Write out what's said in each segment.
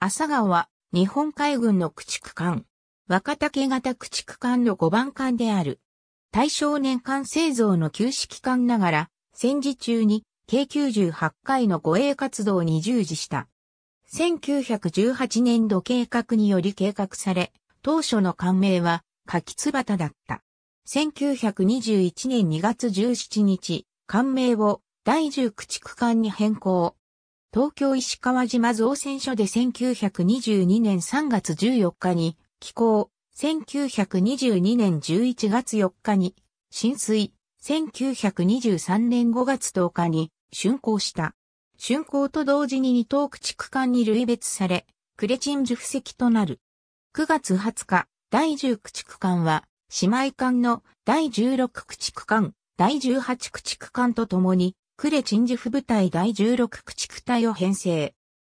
朝顔は日本海軍の駆逐艦。若竹型駆逐艦の5番艦である。大正年間製造の旧式艦ながら、戦時中に計98回の護衛活動に従事した。1918年度計画により計画され、当初の艦名は柿翼だった。1921年2月17日、艦名を第10駆逐艦に変更。東京石川島造船所で1922年3月14日に寄港、1922年11月4日に浸水、1923年5月10日に竣工した。竣工と同時に二等駆逐艦に類別され、クレチン樹布石となる。9月20日、第10駆逐艦は、姉妹艦の第16駆逐艦、第18駆逐艦と共に、クレ鎮ジ府部隊第16駆逐隊を編成。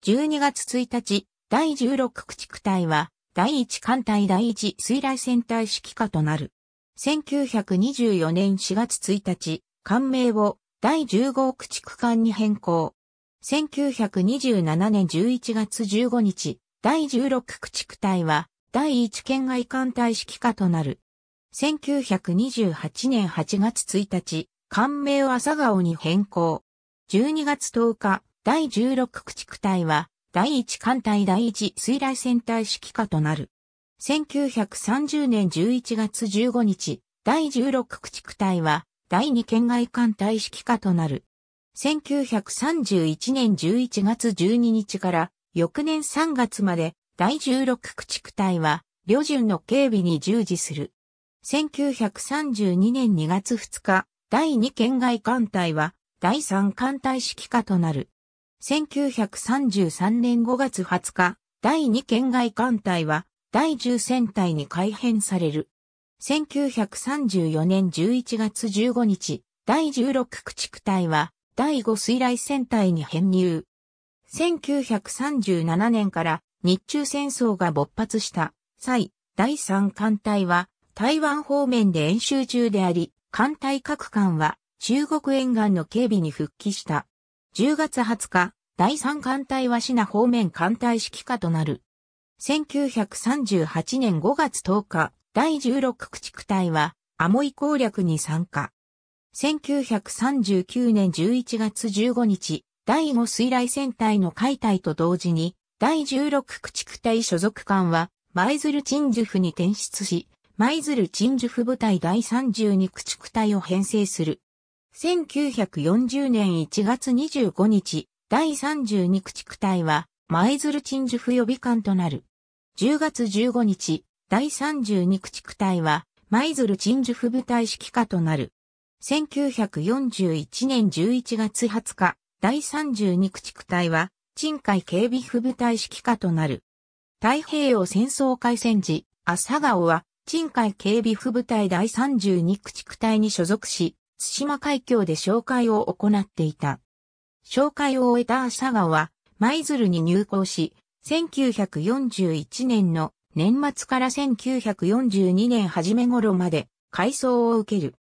12月1日、第16駆逐隊は、第1艦隊第1水雷戦隊指揮下となる。1924年4月1日、艦名を第1 5駆逐艦に変更。1927年11月15日、第16駆逐隊は、第1県外艦隊指揮下となる。1928年8月1日、官名を朝顔に変更。12月10日、第16駆逐隊は、第1艦隊第1水雷戦隊指揮下となる。1930年11月15日、第16駆逐隊は、第2県外艦隊指揮下となる。1931年11月12日から翌年3月まで第16駆逐隊は旅順の警備に従事する。1932年2月2日、第2県外艦隊は第3艦隊指揮下となる。1933年5月20日、第2県外艦隊は第10戦隊に改編される。1934年11月15日、第16駆逐隊は第5水雷戦隊に編入。1937年から日中戦争が勃発した際、第3艦隊は台湾方面で演習中であり、艦隊各艦は中国沿岸の警備に復帰した。10月20日、第3艦隊はシナ方面艦隊指揮下となる。1938年5月10日、第16駆逐隊は、アモイ攻略に参加。1939年11月15日、第5水雷戦隊の解体と同時に、第16駆逐隊所属艦は、舞鶴鎮守府に転出し、舞鶴鎮守府部隊第32駆逐隊を編成する。1940年1月25日、第32駆逐隊は、舞鶴鎮守府予備官となる。10月15日、第32駆逐隊は、舞鶴鎮守府部隊指揮下となる。1941年11月20日、第32駆逐隊は、鎮海警備府部隊指揮下となる。太平洋戦争開戦時、朝顔は鎮海警備副部隊第32駆逐隊に所属し、津島海峡で紹介を行っていた。紹介を終えた朝顔は、舞鶴に入港し、1941年の年末から1942年初め頃まで改装を受ける。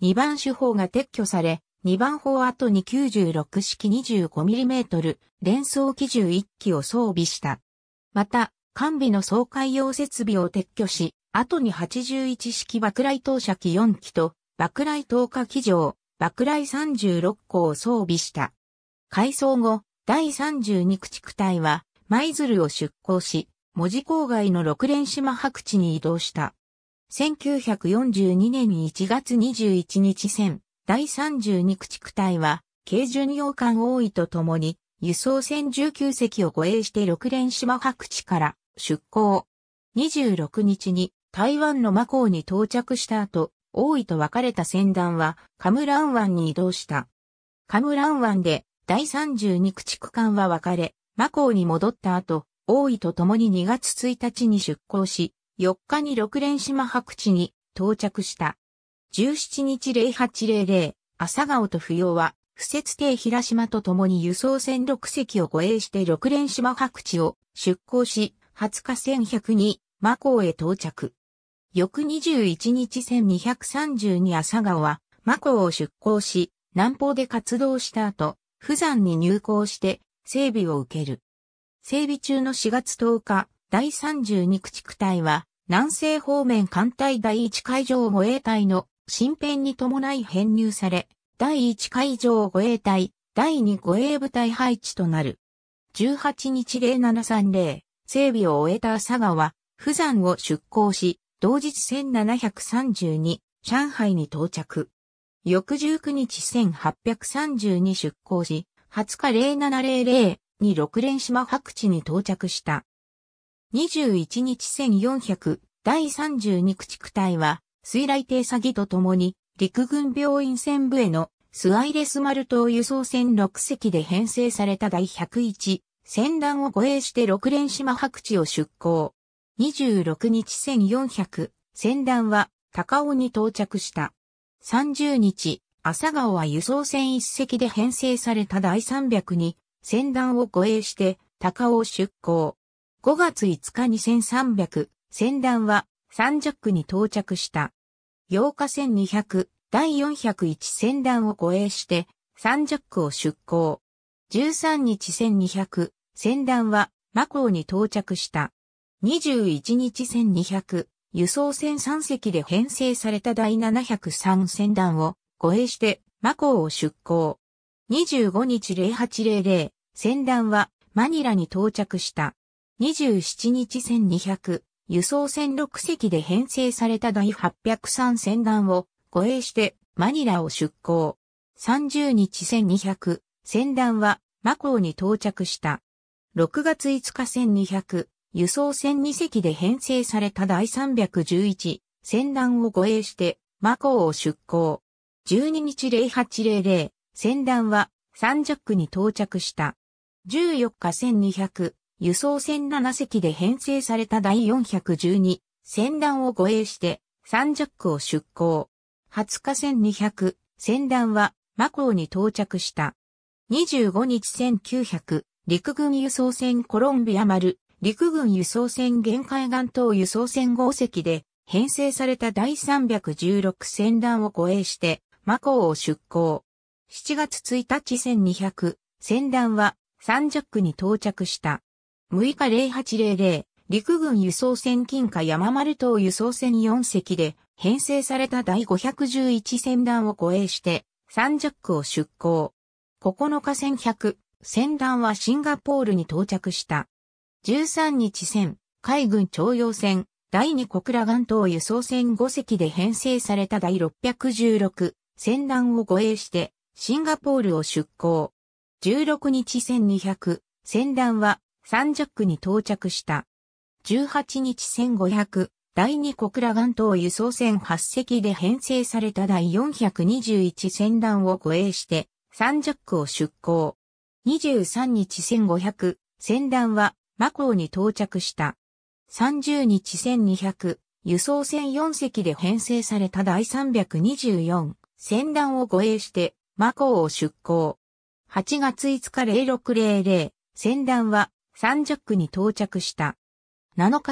2番手法が撤去され、2番砲後に96式 25mm 連装機銃1機を装備した。また、完備の総海用設備を撤去し、後に81式爆雷投射機4機と、爆雷投下機上、爆雷36個を装備した。改装後、第32駆逐隊は、舞鶴を出港し、門司郊外の六連島白地に移動した。1942年1月21日戦、第32駆逐隊は、軽巡洋艦多いとともに、輸送船19隻を護衛して六連島白地から出港。26日に台湾のマコウに到着した後、王位と別れた船団はカムラン湾に移動した。カムラン湾で第32駆逐艦は別れ、マコウに戻った後、王位と共に2月1日に出港し、4日に六連島白地に到着した。17日0800、朝顔と不要は、不設定平島と共に輸送船6隻を護衛して六連島白地を出港し、20日1102、マコウへ到着。翌21日1232朝顔は、マコを出港し、南方で活動した後、富山に入港して、整備を受ける。整備中の4月10日、第32駆逐隊は、南西方面艦隊第1海上護衛隊の新編に伴い編入され、第1海上護衛隊、第2護衛部隊配置となる。18日0730、整備を終えた朝川は、山を出港し、同日1732、上海に到着。翌19日1832出港し、20日0700に六連島白地に到着した。21日1400第32駆逐隊は、水雷艇詐欺とともに、陸軍病院船部へのスアイレスマル島輸送船6隻で編成された第101、船団を護衛して六連島白地を出港。26日1400、船団は高尾に到着した。30日、朝顔は輸送船一隻で編成された第300に、船団を護衛して高尾を出港。5月5日2 3 0 0船団は三尺区に到着した。8日1200、第401船団を護衛して三尺区を出港。13日1200、船団はマコウに到着した。21日1200、輸送船3隻で編成された第703船団を護衛してマコーを出港。25日0800、船団はマニラに到着した。27日1200、輸送船6隻で編成された第803船団を護衛してマニラを出港。30日1200、船団はマコーに到着した。6月5日1200、輸送船2隻で編成された第311船団を護衛して、マコを出港。12日0800、船団はサンジャックに到着した。14日1200、輸送船7隻で編成された第412船団を護衛して、サンジャックを出港。20日1200、船団はマコに到着した。25日1900、陸軍輸送船コロンビア丸、陸軍輸送船限界岸等輸送船号隻で編成された第316船団を護衛して、マコーを出港。7月1日1200、船団は三ジャックに到着した。6日0800、陸軍輸送船金貨山丸島輸送船4隻で編成された第511船団を護衛して、三ジャックを出港。9日1100、船団はシンガポールに到着した。13日戦、海軍徴用戦、第2小倉岩島輸送船5隻で編成された第616船団を護衛して、シンガポールを出港。16日戦200、船団はサンジャックに到着した。18日戦500、第2小倉岩島輸送船8隻で編成された第421船団を護衛して、サンジャックを出港。23日1500、船団はマコーに到着した。30日1200、輸送船4隻で編成された第324、船団を護衛して、マコーを出港。8月5日0600、船団は、サンジャックに到着した。7日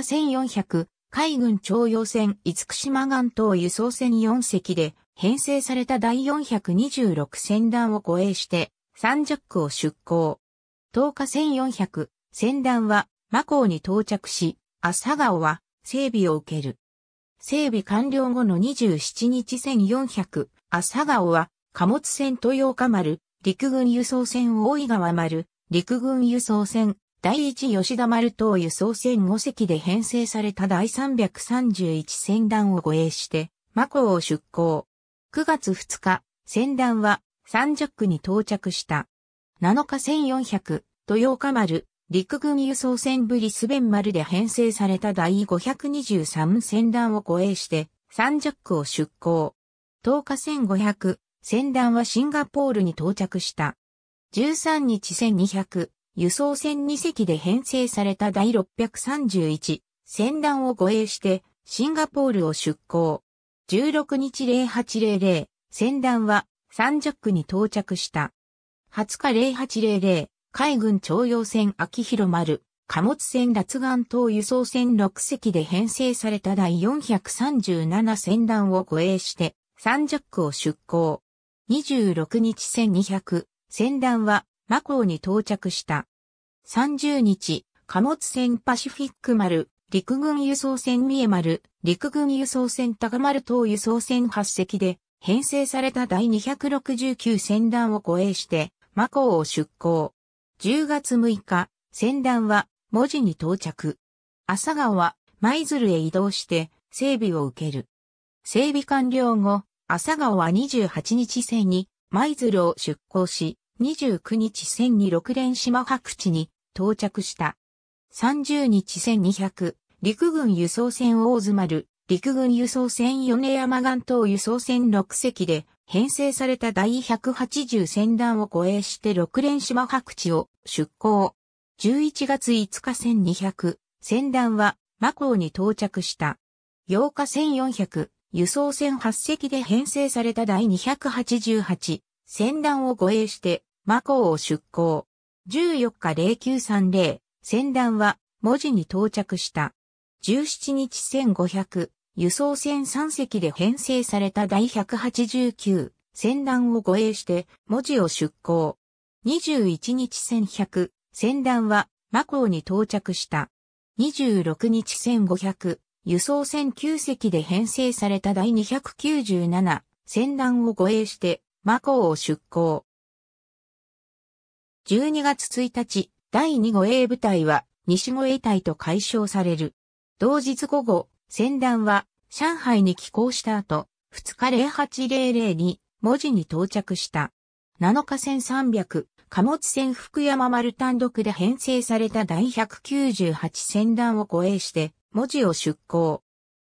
1400、海軍徴用船五福島岩島輸送船4隻で、編成された第426船団を護衛して、サンジャックを出港。10日1400、船団は、マコーに到着し、朝顔は、整備を受ける。整備完了後の27日1400、朝顔は、貨物船豊岡丸、陸軍輸送船大井川丸、陸軍輸送船、第一吉田丸等輸送船5隻で編成された第331船団を護衛して、マコを出港。9月2日、船団は、三ジャックに到着した。7日1400、豊岡丸、陸軍輸送船ブリスベン丸で編成された第523船団を護衛して、サンジャックを出港。10日1500、船団はシンガポールに到着した。13日1200、輸送船2隻で編成された第631、船団を護衛して、シンガポールを出港。16日0800、船団はサンジャックに到着した。20日0800、海軍徴用船秋広丸、貨物船脱岸等輸送船6隻で編成された第437船団を護衛して、三ジャックを出港。26日1200、船団は、マコーに到着した。30日、貨物船パシフィック丸、陸軍輸送船三重丸、陸軍輸送船高丸等輸送船8隻で、編成された第269船団を護衛して、マコーを出港。10月6日、船団は文字に到着。朝顔は舞鶴へ移動して整備を受ける。整備完了後、朝顔は28日線に舞鶴を出港し、29日線に六連島白地に到着した。30日1200、陸軍輸送船大津丸、陸軍輸送船米山岩島輸送船6隻で編成された第180船団を護衛して六連島白地を出港。11月5日1200、船団はマコーに到着した。8日1400、輸送船8隻で編成された第288、船団を護衛してマコーを出港。14日0930、船団は文字に到着した。17日1500、輸送船3隻で編成された第189船団を護衛して文字を出港。21日1100船団はマコーに到着した。26日1500輸送船9隻で編成された第297船団を護衛してマコーを出港。12月1日、第2護衛部隊は西護衛隊と解消される。同日午後、船団は上海に寄港した後、2日0800に文字に到着した。7日船300、貨物船福山丸単独で編成された第198船団を護衛して、文字を出港。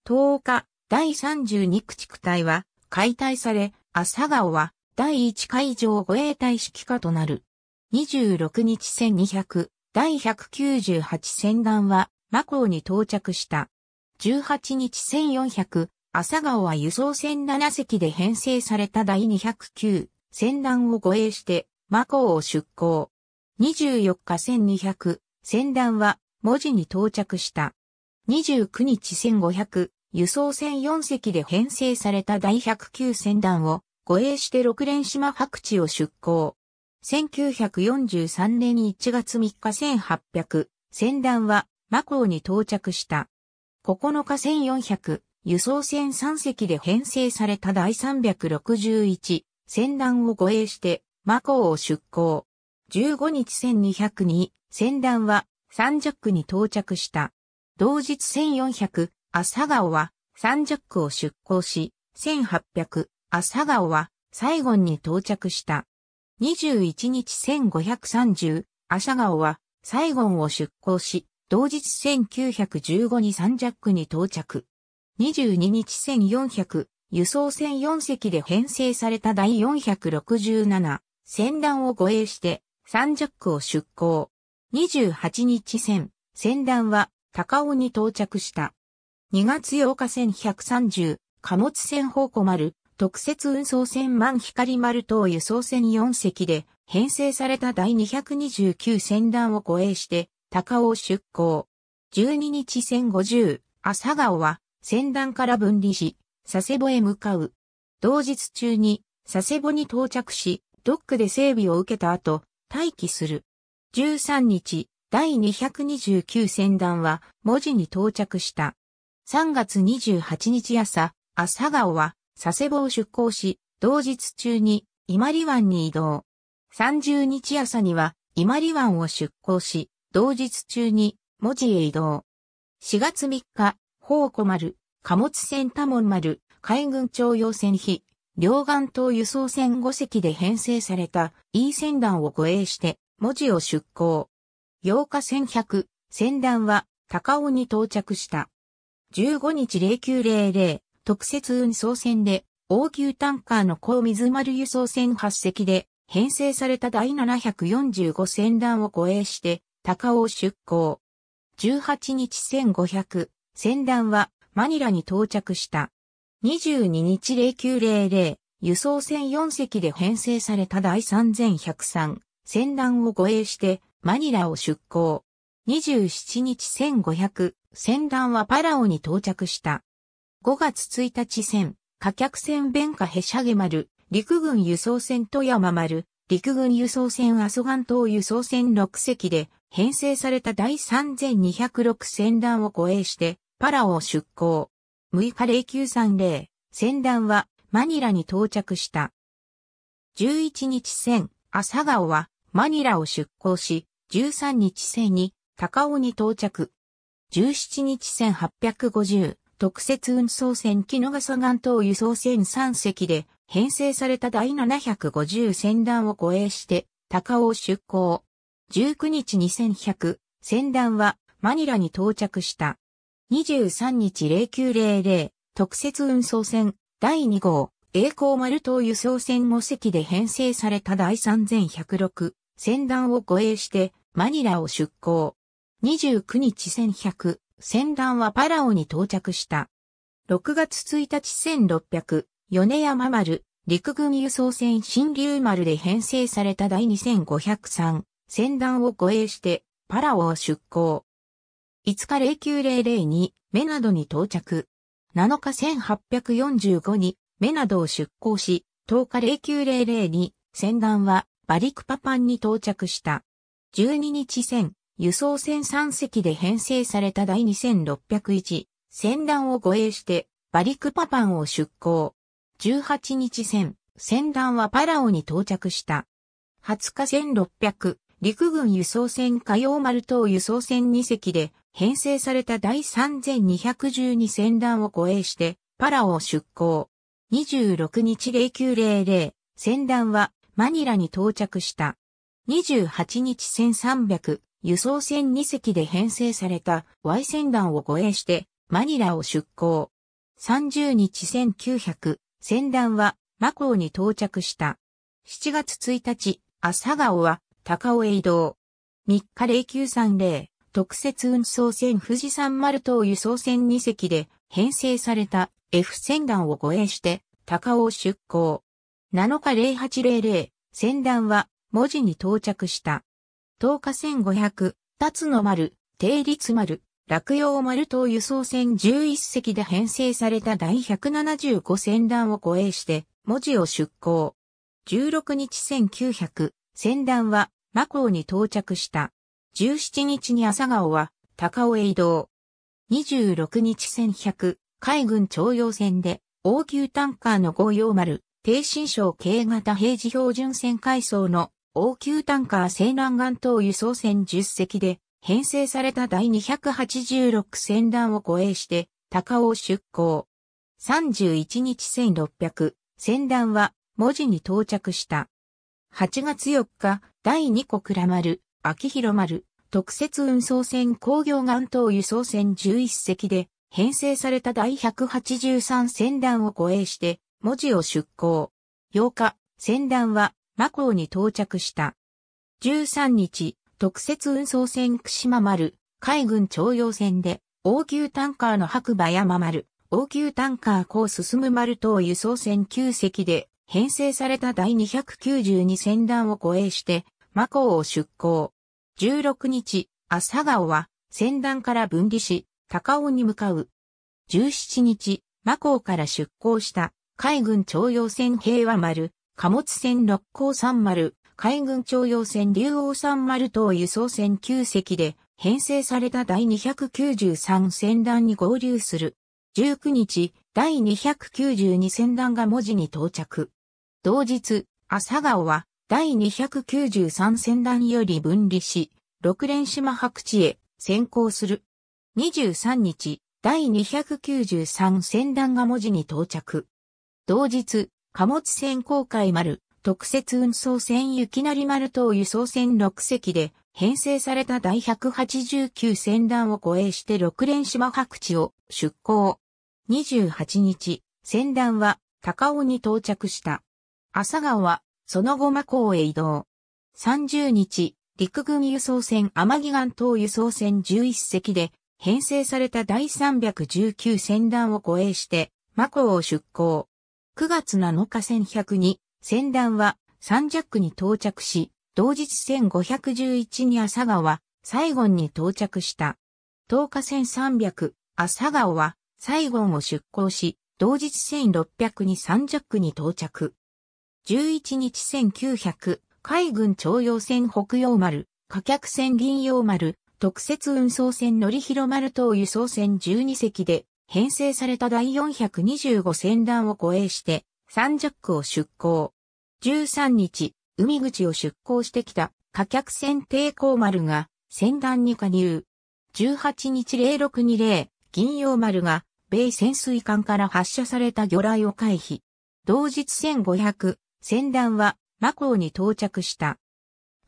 10日、第32駆逐隊は解体され、朝顔は第1海上護衛隊指揮下となる。26日1200、第198船団は、魔港に到着した。18日1400、朝顔は輸送船7隻で編成された第209、船団を護衛して、マコを出港。24日1200、船団は、文字に到着した。29日1500、輸送船4隻で編成された第109船団を、護衛して六連島白地を出港。1943年1月3日1800、船団は、マコに到着した。9日1400輸送船3隻で編成された第361船団を護衛してマコーを出港。15日1202船団は三ジャックに到着した。同日1400朝顔は三ジャックを出港し、1800朝顔はサイゴンに到着した。21日1530朝顔はサイゴンを出港し、同日1915にサンジャックに到着。22日1400、輸送船4隻で編成された第467、船団を護衛して、サンジャックを出港。28日船、船団は高尾に到着した。2月8日1130、貨物船宝庫丸、特設運送船万光丸等輸送船4隻で編成された第229船団を護衛して、高尾出港。12日0 50、朝顔は、船団から分離し、佐世保へ向かう。同日中に、佐世保に到着し、ドックで整備を受けた後、待機する。13日、第229船団は、文字に到着した。3月28日朝、朝顔は、佐世保を出港し、同日中に、伊万里湾に移動。30日朝には、伊万里湾を出港し、同日中に文字へ移動。4月3日、宝庫丸、貨物船多門丸、海軍徴用船費、両岸島輸送船5隻で編成された E 船団を護衛して、文字を出港。8日1 100、船団は高尾に到着した。15日0900、特設運送船で、応急タンカーの高水丸輸送船8隻で、編成された第745船団を護衛して、高尾出港。18日1500、船団はマニラに到着した。22日0900、輸送船4隻で編成された第3103、船団を護衛してマニラを出港。27日1500、船団はパラオに到着した。5月1日船、貨客船弁下へしゃげ丸、陸軍輸送船富山丸、陸軍輸送船阿蘇岩島輸送船6隻で編成された第3206船団を護衛して、パラオを出港。6日0930、船団はマニラに到着した。11日船、朝顔はマニラを出港し、13日船に高尾に到着。17日船850、特設運送船木野笠岩島輸送船3隻で編成された第750船団を護衛して、高尾を出港。19日2100、船団はマニラに到着した。23日0900、特設運送船、第2号、栄光丸島輸送船5隻で編成された第3106、船団を護衛して、マニラを出港。29日1100、船団はパラオに到着した。6月1日1600、米山丸、陸軍輸送船新竜丸で編成された第2503、船団を護衛して、パラオを出港。5日0900に、メナドに到着。7日1845に、メナドを出港し、10日0900に、船団は、バリクパパンに到着した。12日戦、輸送船3隻で編成された第2601、船団を護衛して、バリクパパンを出港。18日戦、船団はパラオに到着した。20日陸軍輸送船火曜丸等輸送船2隻で編成された第3212船団を護衛してパラオを出港。26日0900、船団はマニラに到着した。28日1300、輸送船2隻で編成された Y 船団を護衛してマニラを出港。30日1900、船団はマコーに到着した。7月1日、朝顔は高尾へ移動。3日0930特設運送船富士山丸島輸送船2隻で編成された F 船団を護衛して高尾を出港。7日0800船団は文字に到着した。10日1500辰野丸、定立丸、落葉丸島輸送船11隻で編成された第175船団を護衛して文字を出港。16日1900船団はマコウに到着した。17日に朝顔は高尾へ移動。26日1100海軍徴用船で応急タンカーの五葉丸、低新省軽型平時標準船階層の応急タンカー西南岸島輸送船10隻で編成された第286船団を護衛して高尾を出港。31日1600船団は文字に到着した。8月4日、第2個倉丸、秋広丸、特設運送船工業岩島輸送船11隻で、編成された第183船団を護衛して、文字を出港。8日、船団は、魔港に到着した。13日、特設運送船串間丸、海軍徴用船で、応急タンカーの白馬山丸、応急タンカー港進む丸等輸送船9隻で、編成された第292船団を護衛して、マコを出港。16日、朝顔は、船団から分離し、高尾に向かう。17日、マコから出港した海軍徴用船平和丸、貨物船六甲三丸、海軍徴用船竜王三丸等輸送船9隻で編成された第293船団に合流する。19日、第292船団が文字に到着。同日、朝顔は第293戦団より分離し、六連島白地へ先行する。23日、第293戦団が文字に到着。同日、貨物船航海丸、特設運送船雪成丸等輸送船6隻で編成された第189戦団を護衛して六連島白地を出港。28日、戦団は高尾に到着した。朝川、その後マ港へ移動。30日、陸軍輸送船天城岸島輸送船11隻で編成された第319船団を護衛して、マコを出港。9月7日1100に、船団は三ジャックに到着し、同日1511に朝川、サイゴンに到着した。10日1300、朝川はサイゴンを出港し、同日1600に三ジャックに到着。11日1900、海軍徴用船北洋丸、貨客船銀洋丸、特設運送船乗広丸等輸送船12隻で、編成された第425船団を護衛して、三ジャックを出港。13日、海口を出港してきた貨客船抵抗丸が船団に加入。18日0620、銀洋丸が米潜水艦から発射された魚雷を回避。同日1500、船団はマコーに到着した。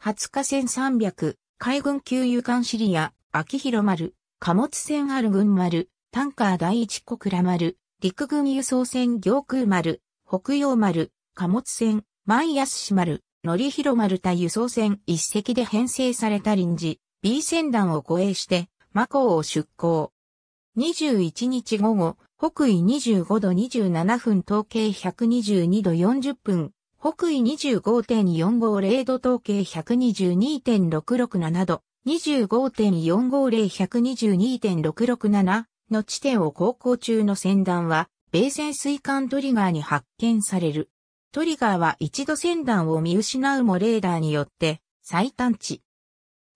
20日船300、海軍給油艦シリア、秋広丸、貨物船アル軍丸、タンカー第一小倉丸、陸軍輸送船行空丸、北洋丸、貨物船、万安丸、乗広丸対輸送船一隻で編成された臨時、B 船団を護衛して、マコーを出港。21日午後、北緯25度27分統計122度40分、北緯25.450度統計122.667度、25.450122.667の地点を航行中の船団は、米船水管トリガーに発見される。トリガーは一度船団を見失うもレーダーによって最短値。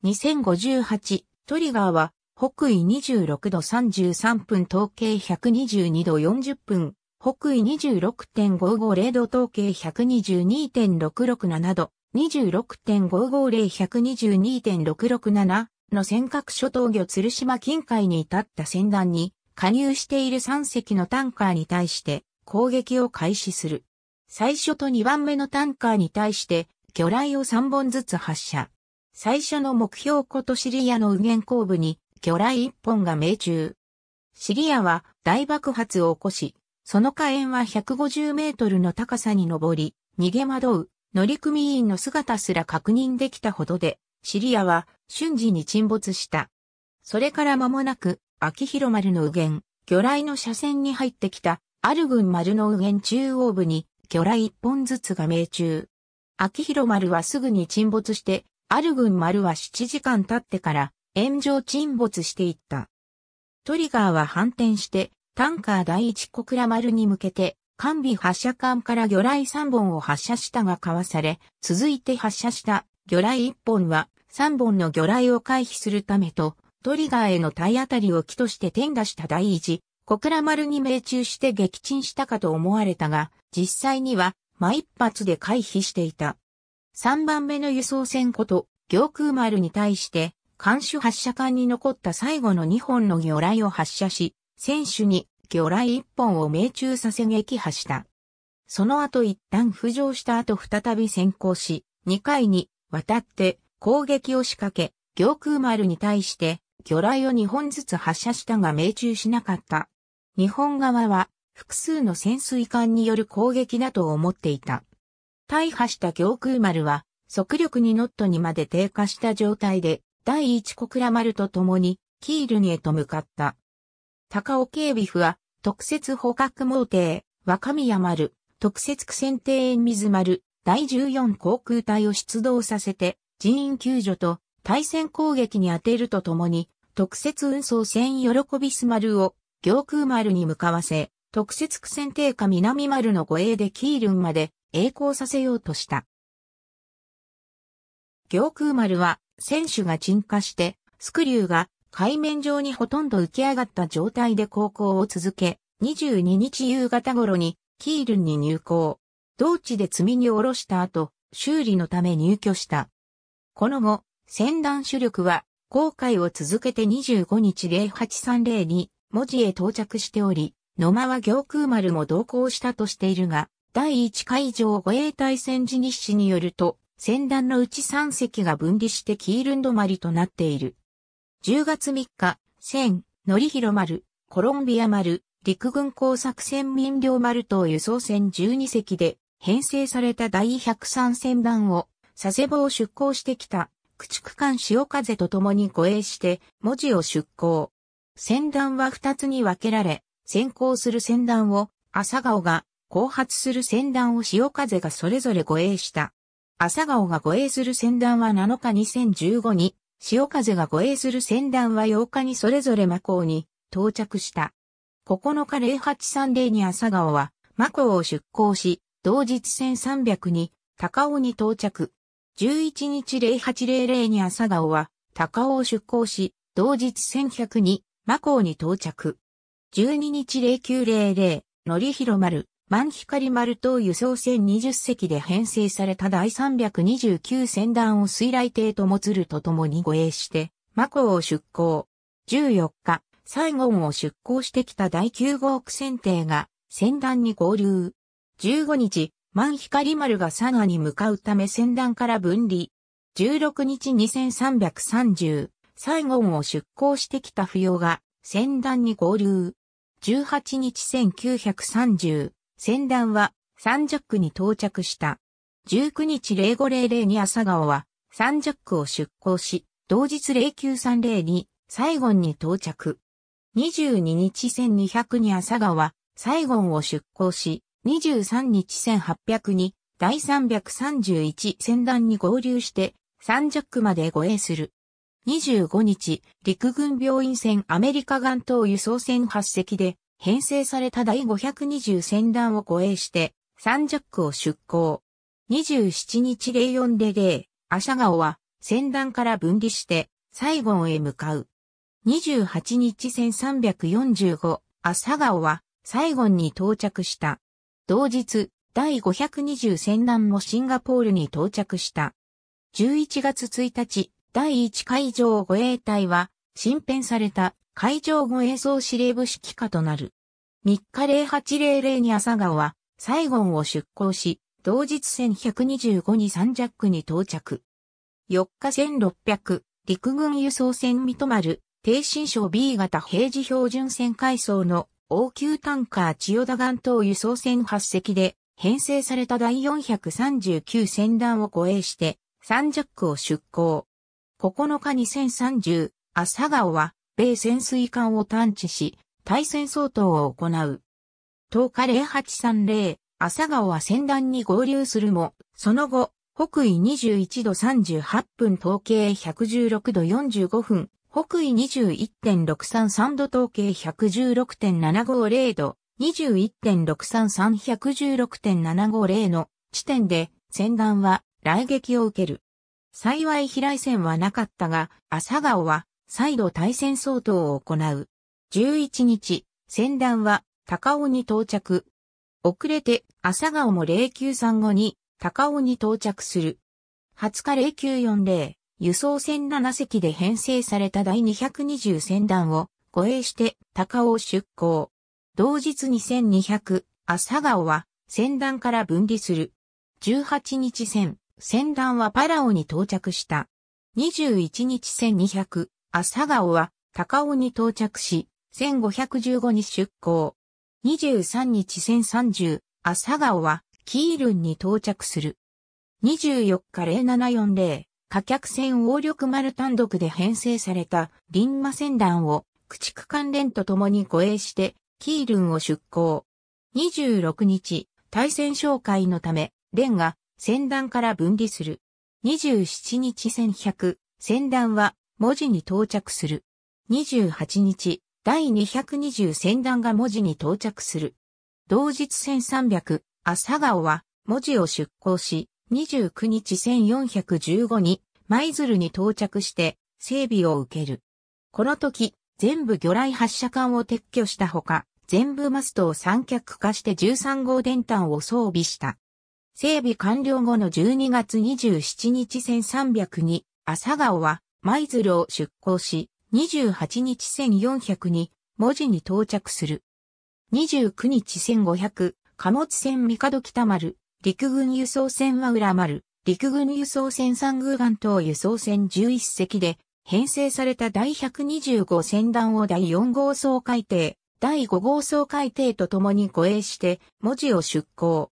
2058トリガーは北緯26度33分統計122度40分北緯26.550度統計122.667度、26.550-122.667の尖閣諸島魚鶴島近海に至った船団に加入している3隻のタンカーに対して攻撃を開始する。最初と2番目のタンカーに対して魚雷を3本ずつ発射。最初の目標ことシリアの右舷後部に魚雷1本が命中。シリアは大爆発を起こし、その火炎は150メートルの高さに上り、逃げ惑う乗組員の姿すら確認できたほどで、シリアは瞬時に沈没した。それから間もなく、秋広丸の右舷、魚雷の車線に入ってきた、ある軍丸の右舷中央部に、魚雷一本ずつが命中。秋広丸はすぐに沈没して、ある軍丸は7時間経ってから、炎上沈没していった。トリガーは反転して、タンカー第一小倉丸に向けて、完備発射艦から魚雷3本を発射したがかわされ、続いて発射した魚雷1本は3本の魚雷を回避するためと、トリガーへの体当たりを機として転打した第一、小倉丸に命中して撃沈したかと思われたが、実際には、真一発で回避していた。3番目の輸送船こと、行空丸に対して、艦首発射艦に残った最後の2本の魚雷を発射し、選手に魚雷一本を命中させ撃破した。その後一旦浮上した後再び先行し、2回に渡って攻撃を仕掛け、行空丸に対して魚雷を2本ずつ発射したが命中しなかった。日本側は複数の潜水艦による攻撃だと思っていた。大破した行空丸は速力にノットにまで低下した状態で第一小倉丸と共にキールにへと向かった。高尾警備府は、特設捕獲網艇、若宮丸、特設苦戦艇園水丸、第14航空隊を出動させて、人員救助と対戦攻撃に当てるとともに、特設運送船喜びす丸を、行空丸に向かわせ、特設苦戦艇下南丸の護衛でキールンまで栄光させようとした。行空丸は、船首が沈下して、スクリューが海面上にほとんど浮き上がった状態で航行を続け、22日夕方頃にキールンに入港。同地で積みに下ろした後、修理のため入居した。この後、船団主力は、航海を続けて25日0830に、文字へ到着しており、野間は行空丸も同行したとしているが、第1海上護衛隊戦時日誌によると、船団のうち3隻が分離してキールン止まりとなっている。10月3日、千、のりひろ丸、コロンビア丸、陸軍工作船民領丸等輸送船12隻で編成された第103船団を佐世保を出港してきた駆逐艦潮風と共に護衛して文字を出港。船団は2つに分けられ、先行する船団を朝顔が、後発する船団を潮風がそれぞれ護衛した。朝顔が護衛する船団は7日2015に潮風が護衛する船団は8日にそれぞれマコに到着した。9日0830に朝顔はマコを出港し、同日1 300に高尾に到着。11日0800に朝顔は高尾を出港し、同日1100にマコに到着。12日0900、のりひろ丸、万光丸等輸送船20隻で編成された第329船団を水雷艇ともつるとともに護衛して、マコを出港。14日、サイゴンを出港してきた第9号区船艇が船団に合流。15日、万光丸がサナに向かうため船団から分離。16日2330、サイゴンを出港してきた不要が船団に合流。18日1930、船団は三ジャックに到着した。19日0500に朝顔は三ジャックを出港し、同日0 9 3 0にサイゴンに到着。22日1200に朝顔はサイゴンを出港し、23日1800に第331船団に合流して三ジャックまで護衛する。25日、陸軍病院船アメリカ艦島輸送船8隻で編成された第520船団を護衛して、三ジャックを出港。27日0 4で0アシャガオは船団から分離して、サイゴンへ向かう。28日1345、アサガオはサイゴンに到着した。同日、第520船団もシンガポールに到着した。11月1日、第1海上護衛隊は、新編された海上護衛総司令部指揮下となる。3日0800に朝顔は、サイゴンを出港し、同日1125に三ジャックに到着。4日1600、陸軍輸送船三戸丸、低新省 B 型平時標準船改装の応急タンカー千代田岩島輸送船8隻で編成された第439船団を護衛して三ジャックを出港。9日2030、朝顔は米潜水艦を探知し、対戦相当を行う。10日0830、朝顔は船団に合流するも、その後、北緯21度38分統計116度45分、北緯21.633度統計116.750度、21.633116.750の地点で、船団は来撃を受ける。幸い飛来線はなかったが、朝顔は再度対戦相当を行う。11日、戦団は高尾に到着。遅れて朝顔も0 9 3後に高尾に到着する。20日0940、輸送船7隻で編成された第220船団を護衛して高尾出港。同日2200、朝顔は船団から分離する。18日船、船団はパラオに到着した。21日1200、朝顔は高尾に到着し、1515に出港。23日1030、朝顔はキールンに到着する。24日0740、火客船王力丸単独で編成されたリンマ船団を駆逐艦連と共に護衛して、キールンを出港。26日、対戦紹介のため、連が船団から分離する。27日1100、船団は文字に到着する。28日、第220船団が文字に到着する。同日1300、朝顔は文字を出港し、29日1415に舞鶴に到着して整備を受ける。この時、全部魚雷発射管を撤去したほか、全部マストを三脚化して13号電端を装備した。整備完了後の12月27日1300に、朝顔は舞鶴を出港し、28日1400に、文字に到着する。29日1500、貨物船三角北丸、陸軍輸送船は浦丸、陸軍輸送船三宮岩等輸送船11隻で、編成された第125船団を第4号総海底、第5号総海底と共に護衛して、文字を出港。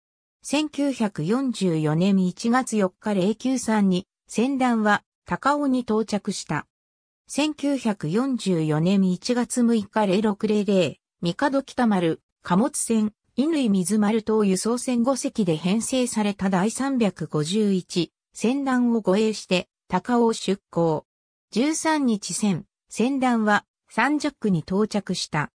1944年1月4日093に、船団は高尾に到着した。1944年1月6日0600、角北丸、貨物船、乾水丸等輸送船5隻で編成された第351、船団を護衛して、高尾出港。13日船、船団は、三ジャックに到着した。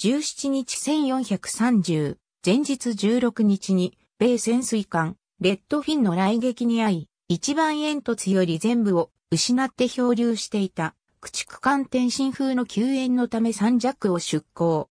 17日1430、前日16日に、米潜水艦、レッドフィンの来撃に遭い、一番煙突より全部を失って漂流していた、駆逐艦天津風の救援のため三弱を出港。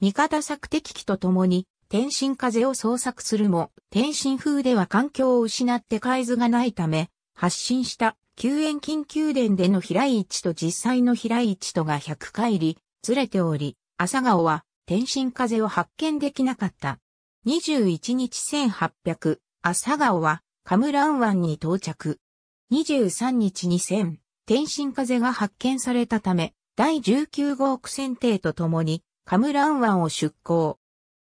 味方索敵機と共に、天津風を捜索するも、天津風では環境を失って海図がないため、発信した救援緊急殿での平井一と実際の平井一とが100回り、ずれており、朝顔は天津風を発見できなかった。21日1800、朝顔はカムラン湾に到着。23日に1000、天津風が発見されたため、第19号区戦艇とともに、カムラン湾を出港。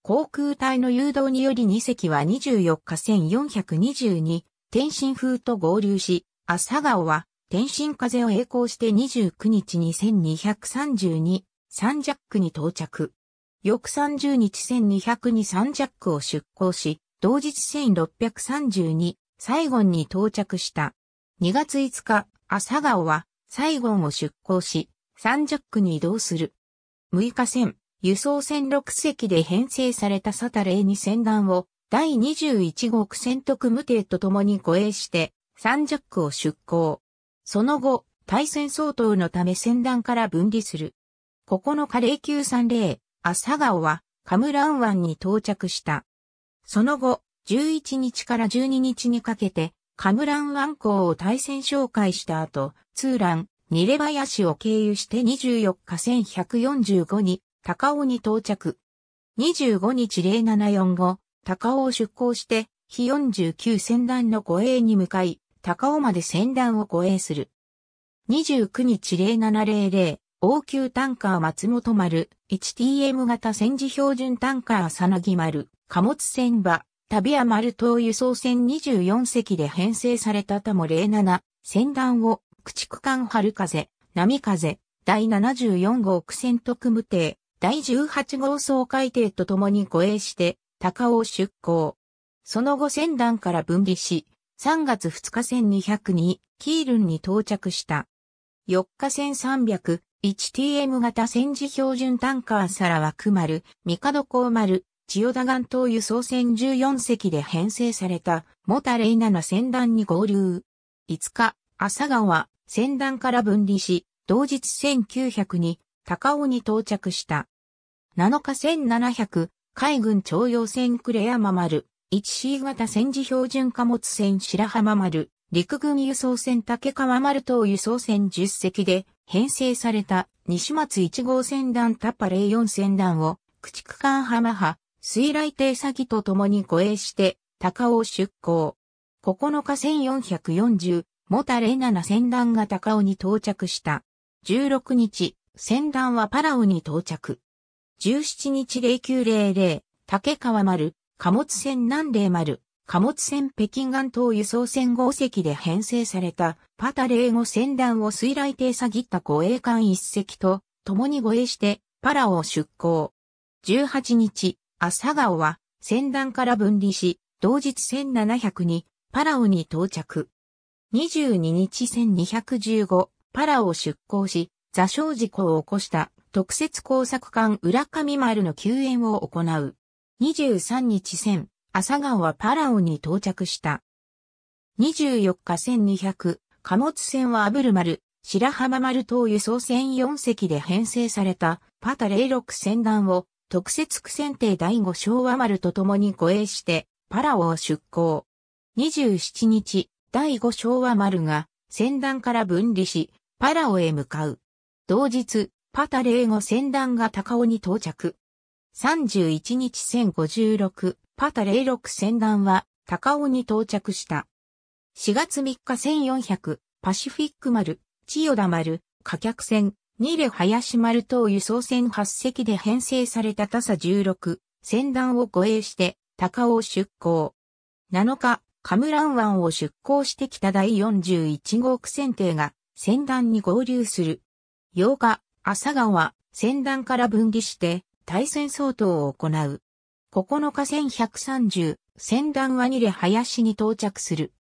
航空隊の誘導により2隻は24日1422、天津風と合流し、朝顔は天津風を栄光して29日に1232、サンジャックに到着。翌30日1202サンジャックを出港し、同日1632サイゴンに到着した。2月5日、朝顔はサイゴンを出港し、サンジャックに移動する。6日船、輸送船6隻で編成されたサタレーに船団を第21号区船徳無帝と共に護衛して、サンジャックを出港。その後、対戦相当のため船団から分離する。9日霊級3例、朝顔はカムラン湾に到着した。その後、11日から12日にかけて、カムラン湾港を対戦紹介した後、ツーラン、ニレシを経由して24日1145に、高尾に到着。25日0745後、高尾を出港して、日49船団の護衛に向かい、高尾まで船団を護衛する。29日0700、応急タンカー松本丸、1TM 型戦時標準タンカーさなぎ丸、貨物船場、旅や丸島輸送船24隻で編成されたタモ07、船団を、駆逐艦春風、波風、第74号苦戦特務艇、第18号総海艇と共に護衛して、高尾出港。その後船団から分離し、3月2日船202、キールンに到着した。4日船 300, 1TM 型戦時標準タンカー皿枠丸、三角港丸、千代田岩島輸送船14隻で編成された、モタレイナの船団に合流。5日、朝顔は船団から分離し、同日1900に高尾に到着した。7日1700、海軍徴用船クレアママル、1C 型戦時標準貨物船白浜丸、陸軍輸送船竹川丸等輸送船10隻で編成された西松1号船団タッパレイ4船団を駆逐艦浜派水雷艇先と共に護衛して、高尾出港。9日1440、モタレナナ船団が高尾に到着した。16日、船団はパラオに到着。17日0900、竹川丸、貨物船南霊丸、貨物船北京岸島輸送船号席で編成されたパタレー後船団を水雷艇下ぎった護衛艦一隻と共に護衛してパラオを出港。18日、朝顔は、船団から分離し、同日1700に、パラオに到着。22日1215、パラオを出港し、座礁事故を起こした特設工作艦浦上丸の救援を行う。23日1000、朝顔はパラオに到着した。24日1200、貨物船はアブル丸、白浜丸等輸送船4隻で編成されたパタ06船団を特設苦戦艇第5昭和丸と共に護衛して、パラオを出港。27日、第5昭和丸が、船団から分離し、パラオへ向かう。同日、パタレー語船団が高尾に到着。31日1056、パタレー6船団は、高尾に到着した。4月3日1400、パシフィック丸、千代田丸、火客船、ニレ林丸等輸送船8隻で編成された他佐16、船団を護衛して、高尾を出港。7日、カムラン湾を出港してきた第41号区船艇が、船団に合流する。8日、朝川、船団から分離して、対戦相当を行う。9日船130、船団はニレ林に到着する。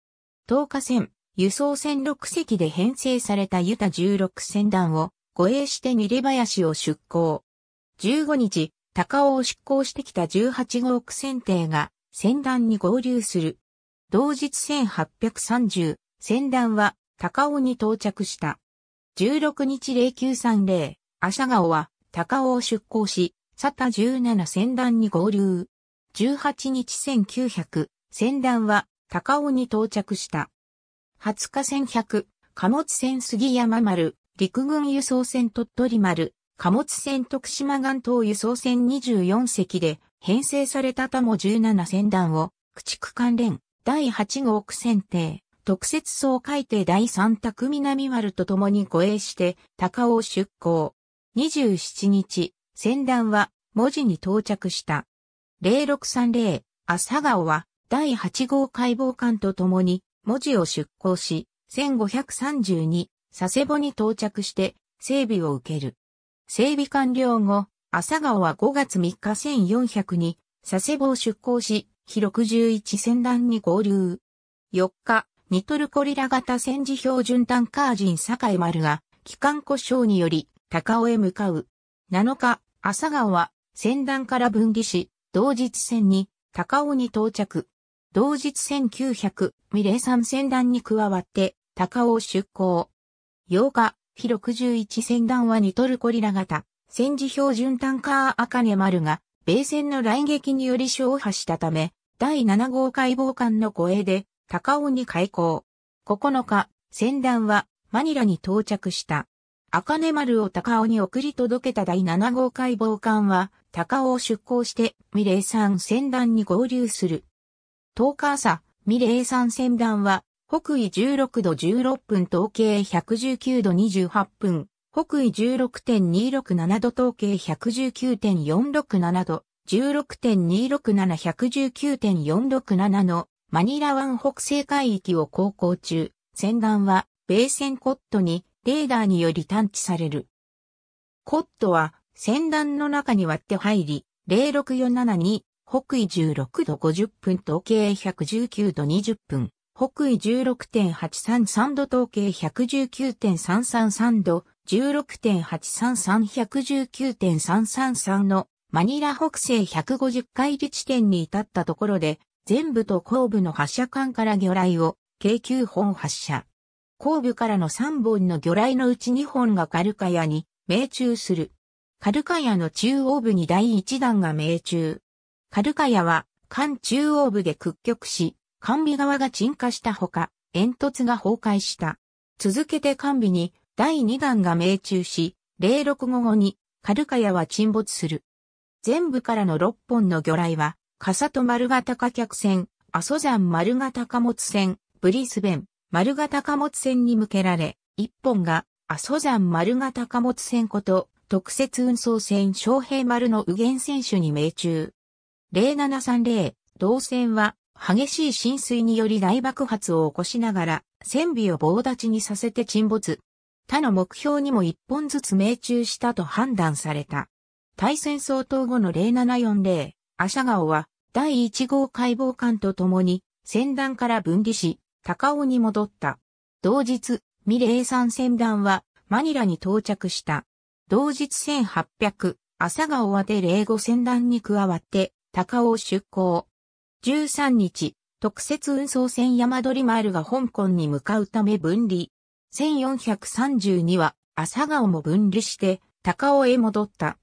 10日船、輸送船6隻で編成されたユタ16船団を護衛して楡林を出港。15日、高尾を出港してきた18号区船艇が、船団に合流する。同日1830、船団は高尾に到着した。16日0930、朝顔は高尾を出港し、佐田17船団に合流。18日1900、船団は高尾に到着した。20日1100、貨物船杉山丸、陸軍輸送船鳥取丸、貨物船徳島岩島輸送船24隻で編成された多も17船団を駆逐関連第8号区船艇特設総海艇第3択南丸と共に護衛して高尾出港。27日、船団は文字に到着した。0630朝顔は第8号解剖艦と共に文字を出港し、1532佐世保に到着して整備を受ける。整備完了後、朝顔は5月3日1400に佐世保を出港し、広61船団に合流。4日、ニトルコリラ型戦時標準タンカー坂井丸が、機関故障により、高尾へ向かう。7日、朝顔は、船団から分離し、同日船に、高尾に到着。同日1900、ミレー山船団に加わって、高尾を出港。8日、非61船団はニトルコリラ型、戦時標準タンカー赤根丸が、米戦の来撃により勝破したため、第7号解剖艦の護衛で、高尾に開港。9日、船団は、マニラに到着した。赤根丸を高尾に送り届けた第7号解剖艦は、高尾を出港して、ミレー山船団に合流する。10日朝、ミレー山船団は、北緯16度16分統計119度28分、北緯16.267度統計119.467度、16.267119.467のマニラ湾北西海域を航行中、船団は米船コットにレーダーにより探知される。コットは船団の中に割って入り、06472北緯16度50分統計119度20分、北緯16.833度統計119.333度、16.833119.333のマニラ北西150海里地点に至ったところで、全部と後部の発射管から魚雷を計9本発射。後部からの3本の魚雷のうち2本がカルカヤに命中する。カルカヤの中央部に第1弾が命中。カルカヤは、艦中央部で屈曲し、完備側が沈下したほか、煙突が崩壊した。続けて完備に第2弾が命中し、06 5後にカルカヤは沈没する。全部からの6本の魚雷は、笠と丸型貨客船、阿蘇山丸型貨物船、ブリスベン丸型貨物船に向けられ、1本が阿蘇山丸型貨物船こと特設運送船昌平丸の右舷選手に命中。0730、同船は激しい浸水により大爆発を起こしながら、船尾を棒立ちにさせて沈没。他の目標にも一本ずつ命中したと判断された。対戦相当後の0740、アシャガオは第1号解剖艦と共に船団から分離し、高尾に戻った。同日、ミレー山船団はマニラに到着した。同日1800、アシガオはで05船団に加わって高尾を出港。13日、特設運送船山鳥丸が香港に向かうため分離。1432は朝顔も分離して高尾へ戻った。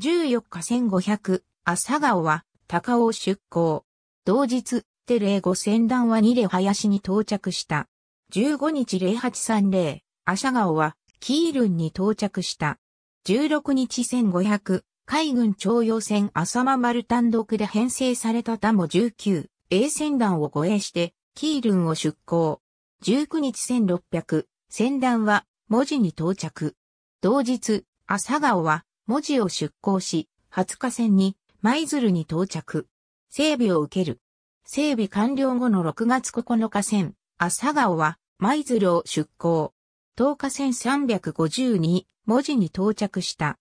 14日1500、朝顔は高尾出港。同日、テレー5船団は2で林に到着した。15日0830、朝顔はキールンに到着した。16日1500、海軍徴用船浅間丸単独で編成されたダモ19、A 船団を護衛して、キールンを出港。19日1600、船団は、文字に到着。同日、朝顔は、文字を出港し、20日船に、舞鶴に到着。整備を受ける。整備完了後の6月9日船、朝顔は、舞鶴を出港。10日船352、文字に到着した。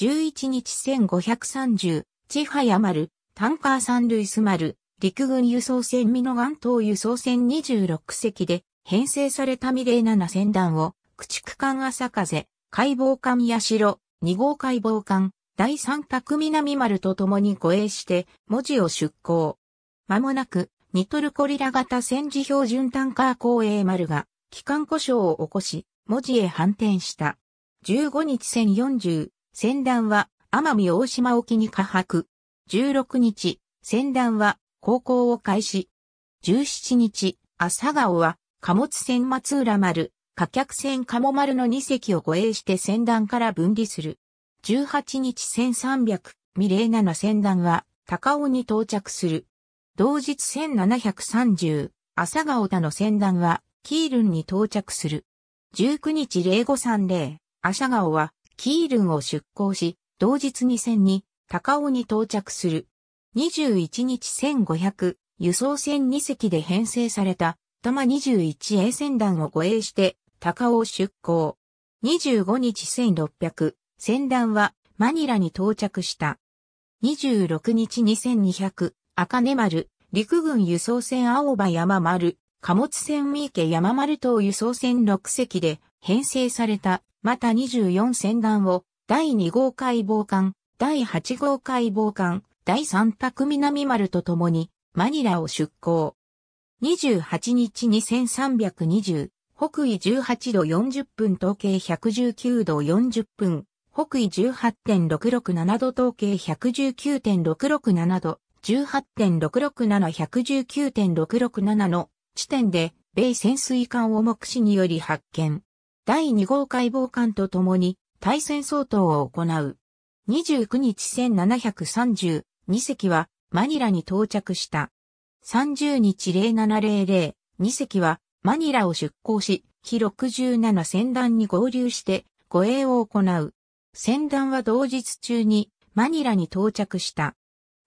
11日1530、千早丸、タンカー三類ルス丸、陸軍輸送船美濃岩島輸送船26隻で編成されたミレー7船団を、駆逐艦朝風、解剖艦八代、二号解剖艦、第三角南丸と共に護衛して、文字を出港。まもなく、ニトルコリラ型戦時標準タンカー公営丸が、機関故障を起こし、文字へ反転した。15日1040、戦乱は奄美大島沖に下白。16日、戦乱は航行を開始。17日、朝顔は貨物船松浦丸、貨客船鴨丸の2隻を護衛して船団から分離する。18日1300、ミレ7ナの船団は高尾に到着する。同日1730、朝顔田の船団はキールンに到着する。19日0530、朝顔はキールンを出港し、同日に船に高尾に到着する。21日1500輸送船2隻で編成された玉 21A 船団を護衛して高尾を出港。25日1600船団はマニラに到着した。26日2200赤根丸陸軍輸送船青葉山丸貨物船三池山丸等輸送船6隻で編成された、また24船団を、第2号海防艦、第8号海防艦、第3泊南丸と共に、マニラを出港。28日2320、北緯18度40分東経119度40分、北緯18.667度東経119.667度、18.667119.667の地点で、米潜水艦を目視により発見。第2号解剖官と共に対戦相当を行う。29日1732隻はマニラに到着した。30日0700、2隻はマニラを出港し、日67船団に合流して護衛を行う。船団は同日中にマニラに到着した。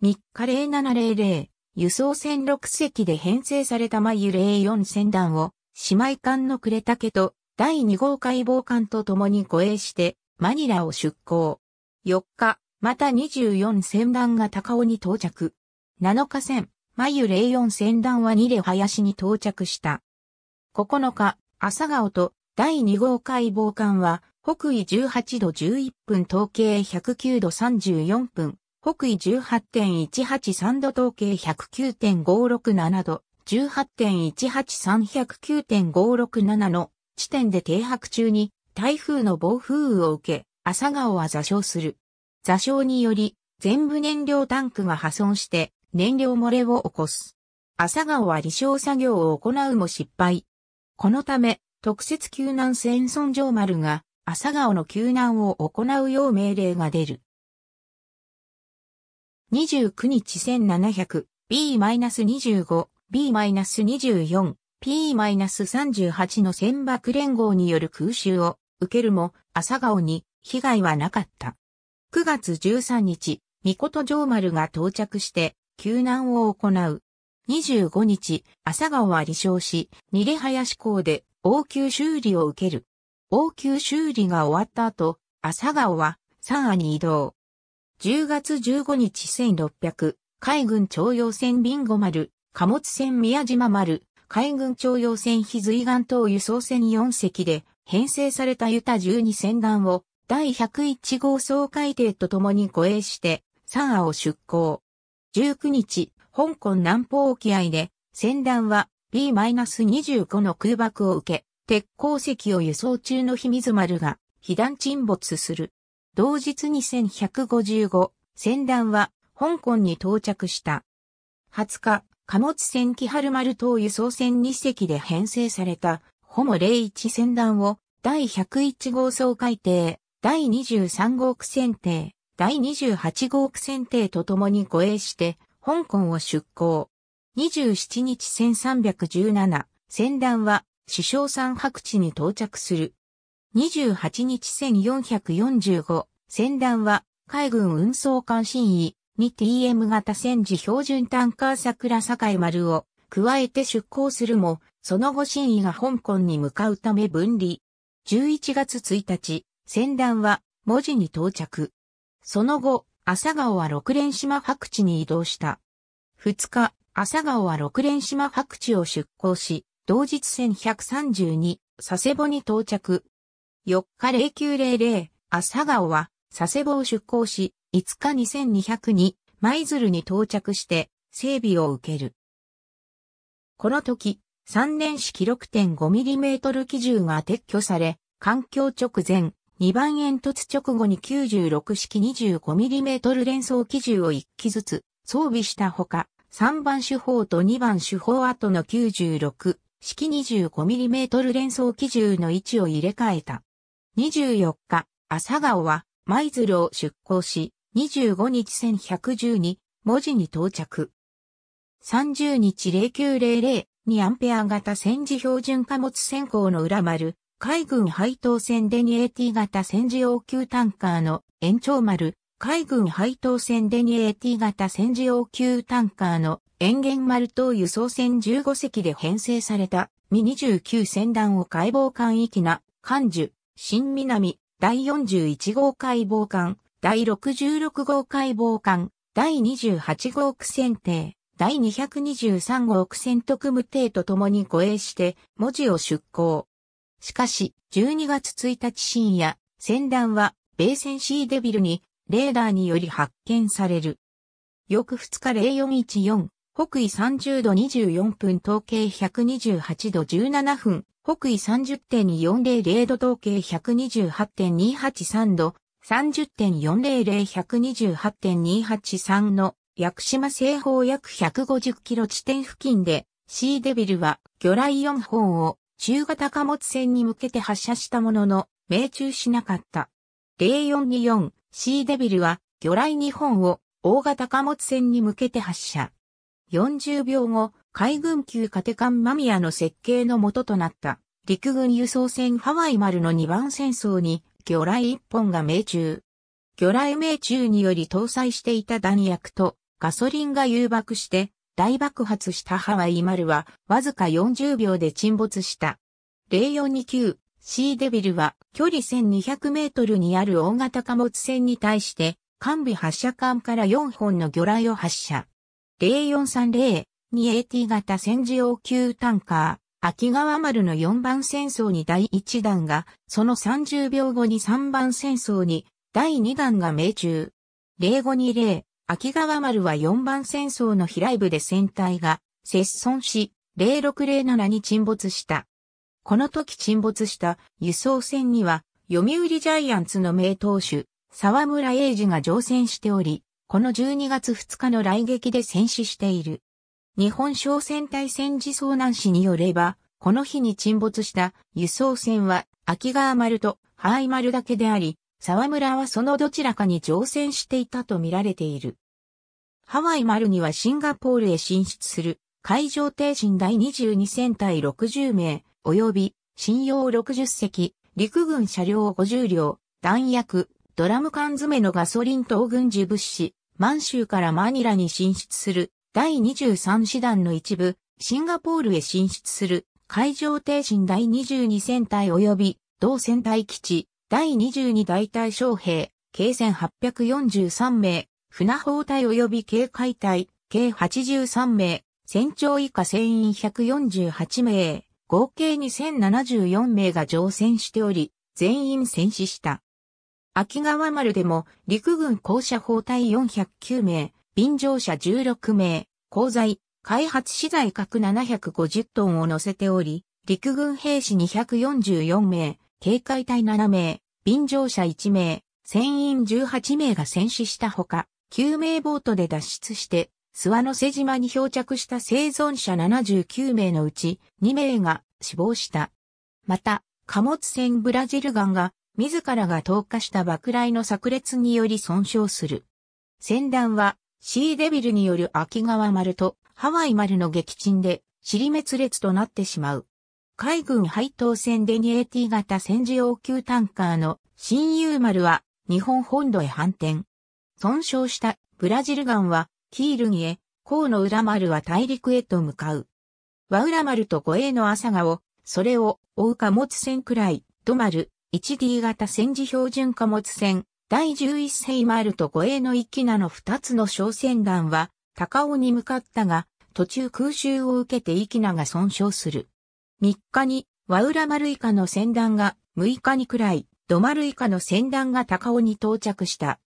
3日0700、輸送船6隻で編成された眉04船団を姉妹艦の呉竹と第2号解剖艦と共に護衛して、マニラを出港。4日、また24船団が高尾に到着。7日船、眉04船団は2で林に到着した。9日、朝顔と第2号解剖艦は、北緯18度11分統計109度34分、北緯18.183度統計109.567度、18.18309.567の地点で停泊中に台風の暴風雨を受け、朝顔は座礁する。座礁により、全部燃料タンクが破損して燃料漏れを起こす。朝顔は離礁作業を行うも失敗。このため、特設救難船村上丸が朝顔の救難を行うよう命令が出る。29日 1700B-25B-24 P-38 の船爆連合による空襲を受けるも、朝顔に被害はなかった。9月13日、三事城丸が到着して、救難を行う。25日、朝顔は離床し、逃げ林港で応急修理を受ける。応急修理が終わった後、朝顔は三亜に移動。10月15日1600、海軍徴用船ビンゴ丸、貨物船宮島丸、海軍徴用船非随岸等輸送船4隻で編成されたユタ12船団を第101号総海艇と共に護衛してサンアを出港。19日、香港南方沖合で船団は B-25 の空爆を受け、鉄鉱石を輸送中の秘密丸が被弾沈没する。同日2155、船団は香港に到着した。20日、貨物船木春丸等輸送船2隻で編成された、ホモ01船団を、第101号総海艇、第23号区船艇、第28号区船艇と共に護衛して、香港を出港。27日1317、船団は、首相山白地に到着する。28日1445、船団は、海軍運送監視員に t m 型戦時標準タンカー桜坂井丸を加えて出港するも、その後真意が香港に向かうため分離。11月1日、船団は文字に到着。その後、朝顔は六連島白地に移動した。2日、朝顔は六連島白地を出港し、同日船132、佐世保に到着。4日0900、朝顔は佐世保を出港し、5日2200に舞鶴に到着して整備を受ける。この時、3年式 6.5mm 基準が撤去され、環境直前、2番煙突直後に96式 25mm 連装機銃を1機ずつ装備したほか、3番手法と2番手法後の96式 25mm 連装機銃の位置を入れ替えた。24日、朝顔は舞鶴を出港し、25日1112文字に到着。30日0900にアンペア型戦時標準貨物選考の裏丸、海軍配当船デニエティ型戦時応急タンカーの延長丸、海軍配当船デニエティ型戦時応急タンカーの延元丸等輸送船15隻で編成されたミ29船団を解剖艦域な、艦樹、新南、第41号解剖艦、第66号解剖艦、第28号区船艇、第223号区船特務艇と共に護衛して、文字を出港。しかし、12月1日深夜、船団は、米船シーデビルに、レーダーにより発見される。翌2日0414、北緯30度24分統計128度17分、北緯30.400度統計128.283度、30.400128.283の薬島西方約150キロ地点付近で、シーデビルは魚雷4本を中型貨物船に向けて発射したものの、命中しなかった。0424シーデビルは魚雷2本を大型貨物船に向けて発射。40秒後、海軍級カテカンマミアの設計の元となった陸軍輸送船ハワイ丸の2番戦争に魚雷一本が命中。魚雷命中により搭載していた弾薬とガソリンが誘爆して大爆発したハワイ丸はわずか40秒で沈没した。0429シーデビルは距離1200メートルにある大型貨物船に対して完備発射管から4本の魚雷を発射。0430 2AT 型戦時用級タンカー。秋川丸の4番戦争に第1弾が、その30秒後に3番戦争に第2弾が命中。0520、秋川丸は4番戦争の飛来部で船体が接損し、0607に沈没した。この時沈没した輸送船には、読売ジャイアンツの名投手、沢村英二が乗船しており、この12月2日の来撃で戦死している。日本商船隊戦時遭難士によれば、この日に沈没した輸送船は秋川丸と灰丸だけであり、沢村はそのどちらかに乗船していたと見られている。ハワイ丸にはシンガポールへ進出する海上艇身第22戦隊60名、及び信用60隻、陸軍車両50両、弾薬、ドラム缶詰のガソリン等軍事物資、満州からマニラに進出する第23師団の一部、シンガポールへ進出する、海上艇身第22戦隊及び、同戦隊基地、第22大隊将兵、計戦843名、船砲隊及び警戒隊、計83名、船長以下船員148名、合計2074名が乗船しており、全員戦死した。秋川丸でも陸軍校舎砲隊409名、便乗車16名、鋼材、開発資材各750トンを乗せており、陸軍兵士244名、警戒隊7名、便乗者1名、船員18名が戦死したほか、救命ボートで脱出して、諏訪の瀬島に漂着した生存者79名のうち2名が死亡した。また、貨物船ブラジルガンが自らが投下した爆雷の炸裂により損傷する。船団はシーデビルによる秋川丸とハワイ丸の撃沈で尻滅裂となってしまう。海軍配当船デニエティ型戦時応急タンカーの新友丸は日本本土へ反転。損傷したブラジルガンはキールにへ、河野浦丸は大陸へと向かう。和浦丸と護衛の朝顔、それを追う貨物船くらい、ド丸、1D 型戦時標準貨物船、第11世マルと護衛の一キなの二つの小船団は、高尾に向かったが、途中空襲を受けてイキナが損傷する。3日に、和浦丸以下の船団が、6日にくらい、土丸以下の船団が高尾に到着した。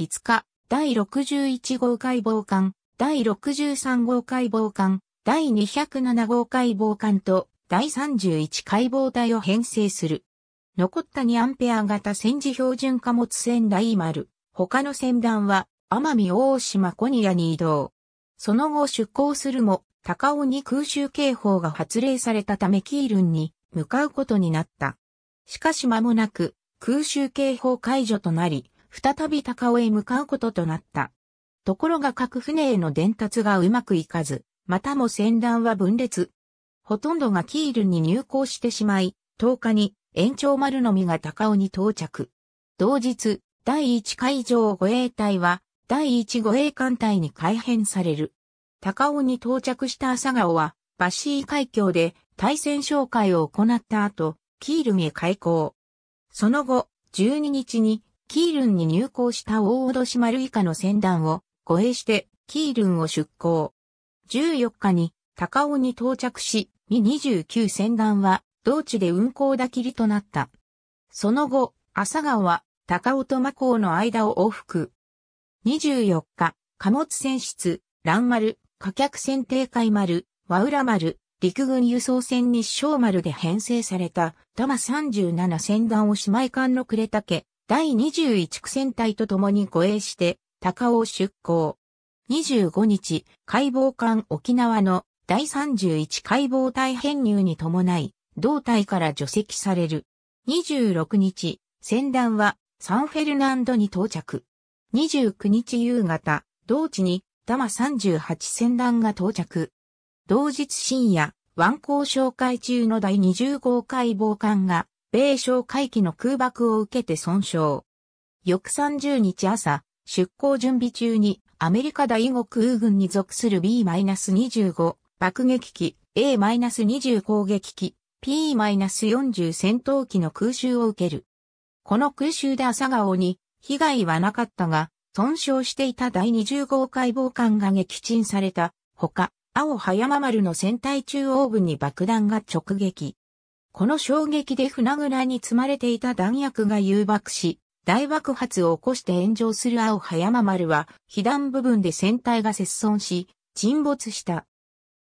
5日、第61号解剖艦、第63号解剖艦、第207号解剖艦と、第31解剖隊を編成する。残った2アンペア型戦時標準貨物船大丸。他の船団は、奄美大島コニアに移動。その後出港するも、高尾に空襲警報が発令されたためキールンに向かうことになった。しかし間もなく、空襲警報解除となり、再び高尾へ向かうこととなった。ところが各船への伝達がうまくいかず、またも船団は分裂。ほとんどがキールンに入港してしまい、10日に延長丸のみが高尾に到着。同日、第1海上護衛隊は、第1護衛艦隊に改編される。高尾に到着した朝顔は、バッシー海峡で対戦紹介を行った後、キールンへ開港。その後、12日に、キールンに入港した大脅し丸以下の船団を護衛して、キールンを出港。14日に、高尾に到着し、未2 9船団は、同地で運行だきりとなった。その後、朝顔は高尾と真港の間を往復。24日、貨物船室、乱丸、貨客船定海丸、和浦丸、陸軍輸送船日照丸で編成された、多摩37船団を姉妹艦の暮れたけ、第21区船隊と共に護衛して、高尾を出港。25日、解剖艦沖縄の第31解剖隊編入に伴い、胴体から除籍される。26日、船団はサンフェルナンドに到着。29日夕方、同地に玉38船団が到着。同日深夜、湾口哨戒中の第20号海防艦が、米商海機の空爆を受けて損傷。翌30日朝、出港準備中にアメリカ第5空軍に属する B-25 爆撃機 A-20 攻撃機 P-40 戦闘機の空襲を受ける。この空襲で朝顔に被害はなかったが、損傷していた第20号解剖艦が撃沈されたほか、青葉山丸の船体中央部に爆弾が直撃。この衝撃で船倉に積まれていた弾薬が誘爆し、大爆発を起こして炎上する青葉山丸は、被弾部分で船体が切損し、沈没した。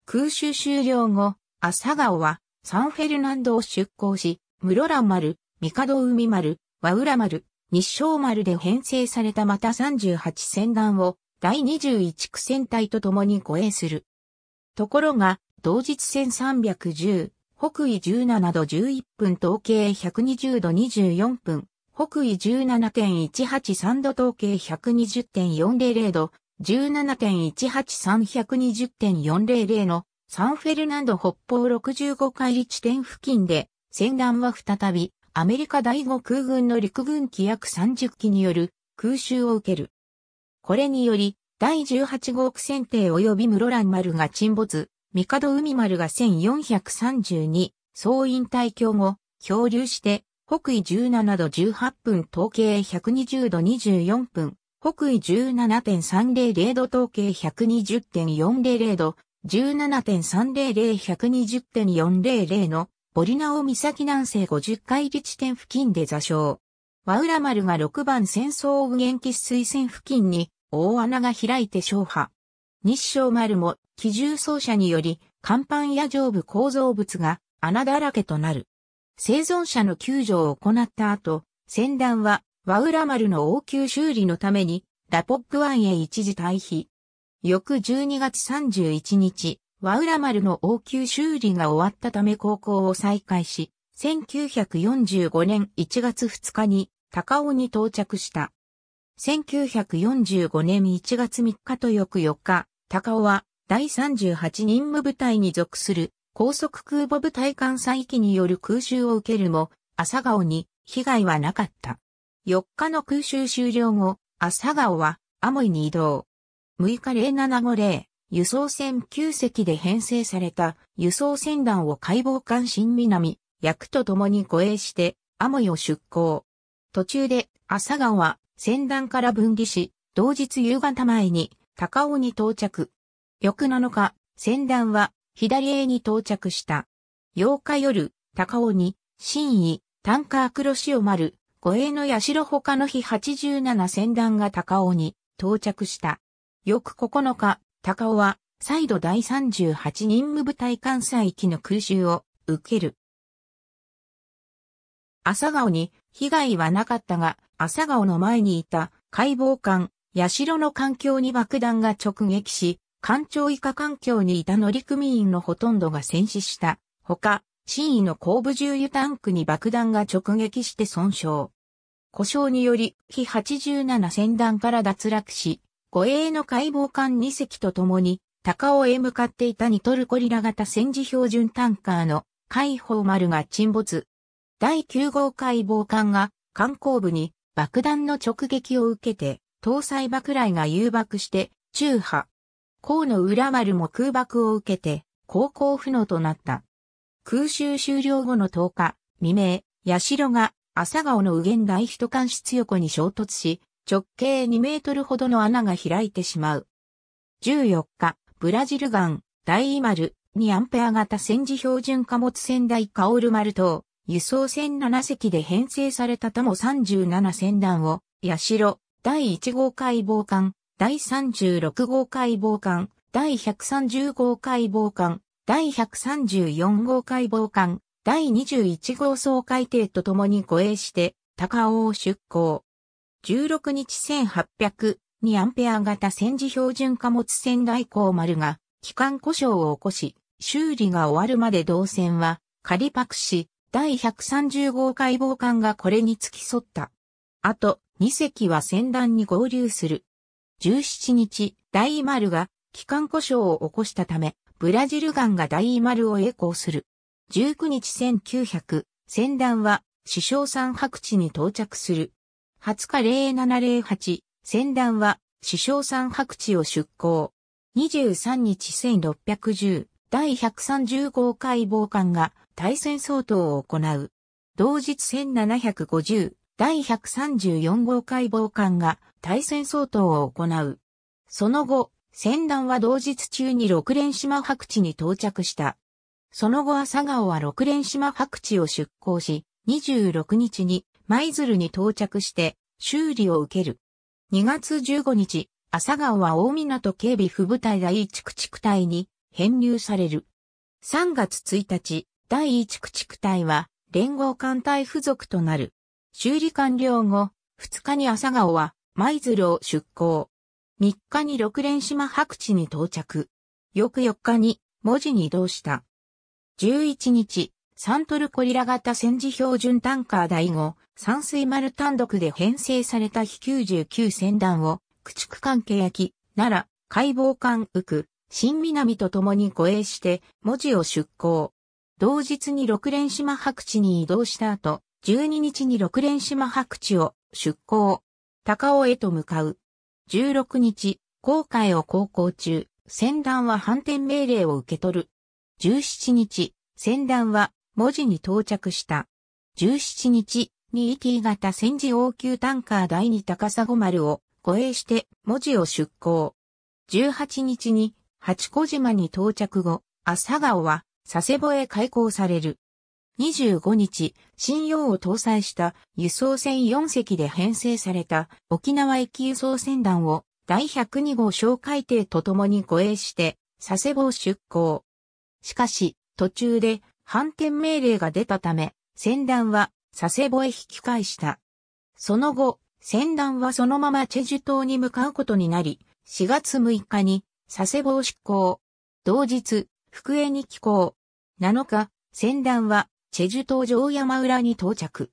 空襲終了後、朝顔はサンフェルナンドを出港し、室蘭丸、角海丸、和浦丸、日照丸で編成されたまた38船団を第21区船隊と共に護衛する。ところが、同日船310、北緯17度11分統計120度24分、北緯17.183度統計120.400度、17.18320.400のサンフェルナンド北方65海里地点付近で、戦乱は再び、アメリカ第5空軍の陸軍機約30機による空襲を受ける。これにより、第18号区船艇及び室蘭丸が沈没、三角海丸が1432、総引退境後、漂流して、北緯17度18分統計120度24分、北緯17.300度統計120.400度、17.300-120.400のボリナオ岬南西50海里地点付近で座礁。和浦丸が6番戦争を元気水線付近に大穴が開いて消破。日照丸も機銃奏者により、甲板や上部構造物が穴だらけとなる。生存者の救助を行った後、船団は和浦丸の応急修理のためにラポック湾へ一時退避。翌12月31日、和浦丸の応急修理が終わったため高校を再開し、1945年1月2日に高尾に到着した。1945年1月3日と翌4日、高尾は第38任務部隊に属する高速空母部隊艦載機による空襲を受けるも、朝顔に被害はなかった。4日の空襲終了後、朝顔はアモイに移動。6日0750、輸送船9隻で編成された輸送船団を解剖艦新南、役と共に護衛して、アモイを出港。途中で、朝顔は船団から分離し、同日夕方前に高尾に到着。翌7日、船団は左営に到着した。8日夜、高尾に、新位、タンカー黒潮丸、護衛の代他の日87船団が高尾に到着した。翌9日、高尾は、再度第38任務部隊艦載機の空襲を受ける。朝顔に被害はなかったが、朝顔の前にいた解剖官、社の環境に爆弾が直撃し、艦長以下環境にいた乗組員のほとんどが戦死した。ほか、真意の後部重油タンクに爆弾が直撃して損傷。故障により、非87戦団から脱落し、護衛の解剖艦2隻と共に、高尾へ向かっていたニトルコリラ型戦時標準タンカーの海砲丸が沈没。第9号解剖艦が艦後部に爆弾の直撃を受けて、搭載爆雷が誘爆して中波。甲の裏丸も空爆を受けて、航行不能となった。空襲終了後の10日、未明、八代が朝顔の右舷第一艦室横に衝突し、直径2メートルほどの穴が開いてしまう。14日、ブラジル第大丸、2アンペア型戦時標準貨物船台カオル丸等、輸送船7隻で編成されたとも37船団を、八代、第1号解剖艦、第36号解剖艦、第130号解剖艦、第134号解剖艦、第21号総海艇と共に護衛して、高尾を出港。16日1800にアンペア型戦時標準貨物船来航丸が、機関故障を起こし、修理が終わるまで動線は仮パクし、第130号解剖艦がこれに付き添った。あと、2隻は船団に合流する。17日、大丸が機関故障を起こしたため、ブラジル艦が大丸を栄光する。19日1900、船団は、首相山白地に到着する。20日0708、船団は、首相山白地を出港。23日1610、第130号海防艦が対戦相当を行う。同日1750、第134号海防艦が対戦相当を行う。その後、船団は同日中に六連島白地に到着した。その後朝顔は六連島白地を出港し、26日に舞鶴に到着して修理を受ける。2月15日、朝顔は大港警備部隊第1駆逐隊に編入される。3月1日、第1駆逐隊は連合艦隊付属となる。修理完了後、2日に朝顔は舞鶴を出港。3日に六連島白地に到着。翌4日に文字に移動した。11日、サントルコリラ型戦時標準タンカー第5山水丸単独で編成された非99船団を、駆逐艦契約、奈良、解剖艦く、新南と共に護衛して、文字を出港。同日に六連島白地に移動した後、12日に六連島白地を出港。高尾へと向かう。16日、航海を航行中、船団は反転命令を受け取る。17日、船団は文字に到着した。17日、2ET 型戦時応急タンカー第2高砂丸を護衛して文字を出港。18日に八小島に到着後、朝顔は佐世保へ開港される。25日、新用を搭載した輸送船4隻で編成された沖縄駅輸送船団を第102号哨戒艇と共に護衛して佐世保出港。しかし、途中で反転命令が出たため、船団は佐世保へ引き返した。その後、船団はそのままチェジュ島に向かうことになり、4月6日に佐世保を出港。同日、福江に寄港。7日、船団はチェジュ島上山浦に到着。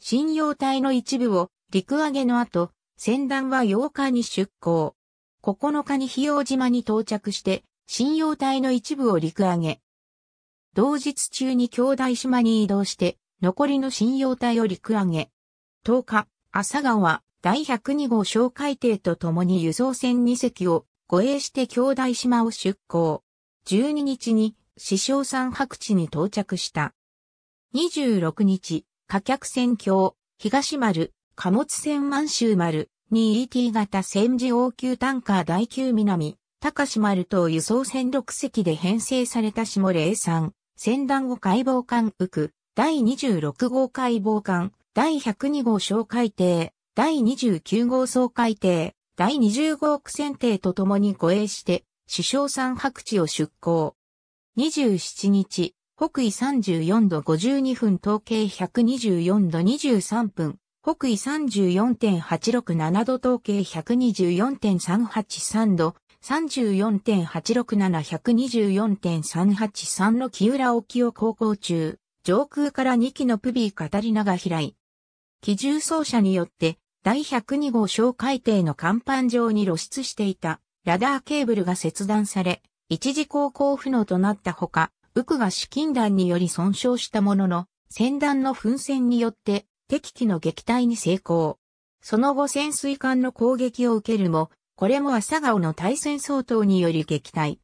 信用隊の一部を陸揚げの後、船団は8日に出港。9日に日用島に到着して、信用隊の一部を陸揚げ。同日中に兄弟島に移動して、残りの信用体を陸揚げ。10日、朝川第102号小海艇と共に輸送船2隻を護衛して兄弟島を出港。12日に師匠山白地に到着した。26日、火客船橋、東丸、貨物船満州丸、2ET 型戦時応急タンカー第9南、高島丸と輸送船6隻で編成された下霊山、船団後解剖艦浮く、第26号解剖艦、第102号小海艇、第29号総海艇、第20号苦戦艇と共に護衛して、首相山白地を出港。27日、北緯34度52分統計124度23分、北緯34.867度統計124.383度、34.867124.383の木浦沖を航行中。上空から2機のプビーカタリナが飛来。機銃奏者によって第102号小海底の甲板上に露出していたラダーケーブルが切断され、一時航行不能となったほか、ウクが資金弾により損傷したものの、船団の噴船によって敵機の撃退に成功。その後潜水艦の攻撃を受けるも、これも朝顔の対戦相当により撃退。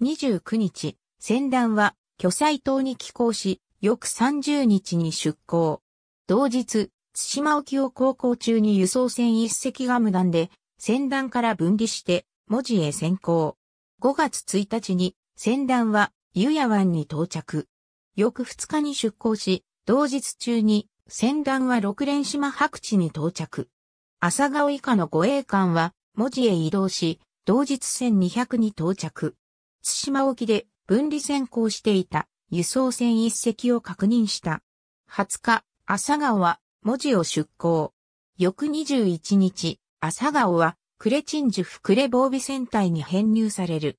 29日、船団は巨彩島に寄港し、翌30日に出港。同日、津島沖を航行中に輸送船一隻が無断で、船団から分離して、文字へ先行。5月1日に、船団は、湯屋湾に到着。翌2日に出港し、同日中に、船団は六連島白地に到着。朝顔以下の護衛艦は、文字へ移動し、同日船200に到着。津島沖で分離先行していた輸送船一隻を確認した。20日、朝顔は文字を出港。翌21日、朝顔はクレチンジュフクレ防備船隊に編入される。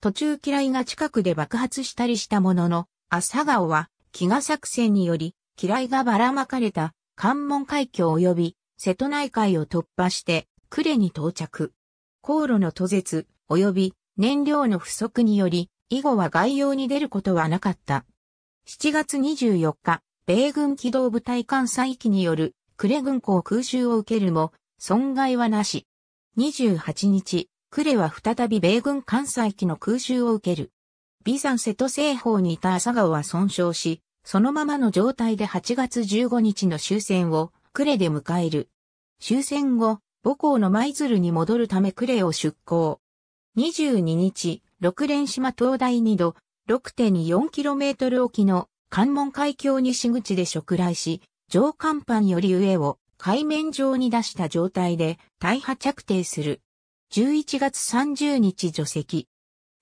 途中機雷が近くで爆発したりしたものの、朝顔は飢餓作戦により、機雷がばらまかれた関門海峡及び瀬戸内海を突破して呉に到着。航路の途絶及び燃料の不足により以後は外洋に出ることはなかった。7月24日、米軍機動部隊艦載機による呉軍港空襲を受けるも、損害はなし。28日、呉は再び米軍艦載機の空襲を受ける。ビザン瀬戸西方にいた朝顔は損傷し、そのままの状態で8月15日の終戦を呉で迎える。終戦後、母校の舞鶴に戻るため呉を出港。22日、六連島灯台2度、6.24km 沖の関門海峡西口で触来し、上甲板より上を海面上に出した状態で大破着底する。11月30日除籍。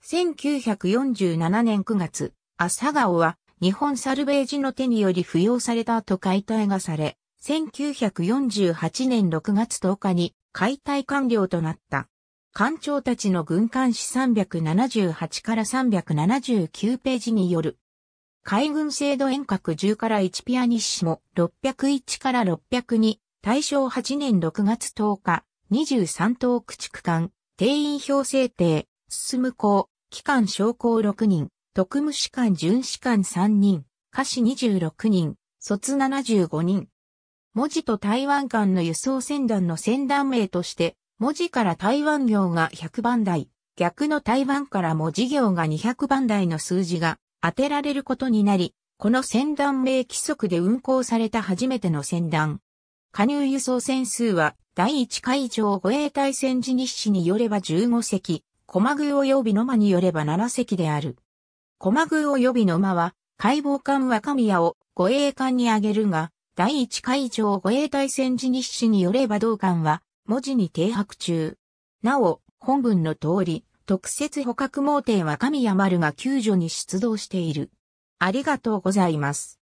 1947年9月、朝顔は日本サルベージの手により扶養された後解体がされ、1948年6月10日に解体完了となった。艦長たちの軍艦史378から379ページによる。海軍制度遠隔10から1ピアニッシモ601から602、大正8年6月10日、23等駆逐艦、定員表制定、進む校、機関将校6人、特務士官巡士官3人、下士26人、卒75人。文字と台湾間の輸送船団の船団名として、文字から台湾行が100番台、逆の台湾から文字行が200番台の数字が当てられることになり、この船団名規則で運航された初めての船団。加入輸送船数は第1海上護衛隊戦時日誌によれば15隻、駒宮及び野間によれば7隻である。駒宮及び野間は、解剖艦若宮を護衛艦にあげるが、第1海上護衛隊戦時日誌によれば同艦は、文字に停泊中。なお、本文の通り、特設捕獲盲点は神谷丸が救助に出動している。ありがとうございます。